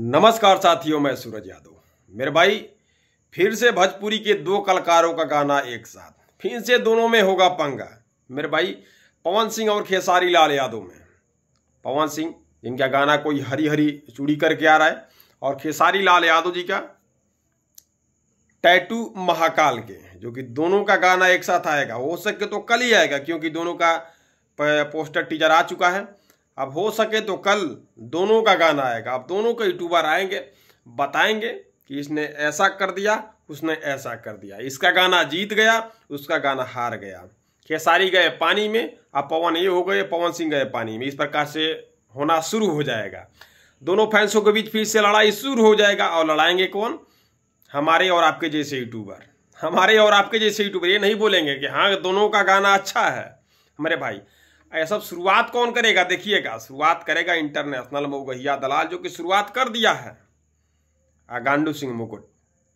नमस्कार साथियों मैं सूरज यादव मेरे भाई फिर से भोजपुरी के दो कलाकारों का गाना एक साथ फिर से दोनों में होगा पंगा मेरे भाई पवन सिंह और खेसारी लाल यादव में पवन सिंह जिनका गाना कोई हरी हरी चूड़ी करके आ रहा है और खेसारी लाल यादव जी का टैटू महाकाल के जो कि दोनों का गाना एक साथ आएगा हो सके तो कल ही आएगा क्योंकि दोनों का पोस्टर टीजर आ चुका है अब हो सके तो कल दोनों का गाना आएगा अब दोनों के यूट्यूबर आएंगे बताएंगे कि इसने ऐसा कर दिया उसने ऐसा कर दिया इसका गाना जीत गया उसका गाना हार गया खेसारी गए पानी में अब पवन ये हो गए पवन सिंह गए पानी में इस प्रकार से होना शुरू हो जाएगा दोनों फैंसों के बीच फिर से लड़ाई शुरू हो जाएगा और लड़ाएंगे कौन हमारे और आपके जैसे यूट्यूबर हमारे और आपके जैसे यूट्यूबर ये नहीं बोलेंगे कि हाँ दोनों का गाना अच्छा है हमारे भाई ये सब शुरुआत कौन करेगा देखिएगा शुरुआत करेगा इंटरनेशनल मोगहिया दलाल जो कि शुरुआत कर दिया है गांडू सिंह मुकुट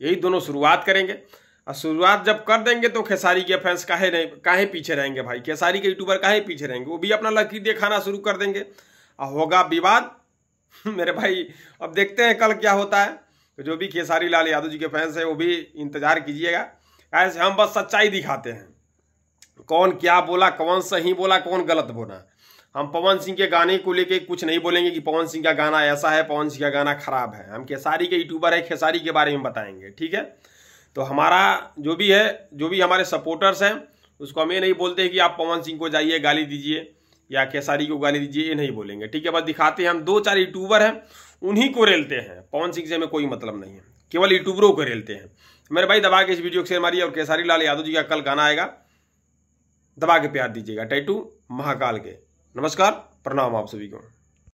यही दोनों शुरुआत करेंगे और शुरुआत जब कर देंगे तो खेसारी के फैंस काहे नहीं काहे पीछे रहेंगे भाई खेसारी के यूट्यूबर काहे पीछे रहेंगे वो भी अपना लकी दिखाना शुरू कर देंगे और होगा विवाद मेरे भाई अब देखते हैं कल क्या होता है तो जो भी खेसारी लाल यादव जी के फैंस हैं वो भी इंतजार कीजिएगा ऐसे हम बस सच्चाई दिखाते हैं कौन क्या बोला कौन सही बोला कौन गलत बोला हम पवन सिंह के गाने को लेके कुछ नहीं बोलेंगे कि पवन सिंह का गाना ऐसा है पवन सिंह का गाना खराब है हम खेसारी के यूट्यूबर है खेसारी के बारे में बताएंगे ठीक है तो हमारा जो भी है जो भी हमारे सपोर्टर्स हैं उसको हम ये नहीं बोलते कि आप पवन सिंह को जाइए गाली दीजिए या खेसारी को गाली दीजिए ये नहीं बोलेंगे ठीक है बस दिखाते हैं हम दो चार यूट्यूबर हैं उन्हीं को रेलते हैं पवन सिंह से हमें कोई मतलब नहीं है केवल यूट्यूबरों को रेलते हैं मेरे भाई दबा के इस वीडियो को शेयर मारिए और खेसारी लाल यादव जी का कल गाना आएगा दबा के प्यार दीजिएगा टैटू महाकाल के नमस्कार प्रणाम आप सभी को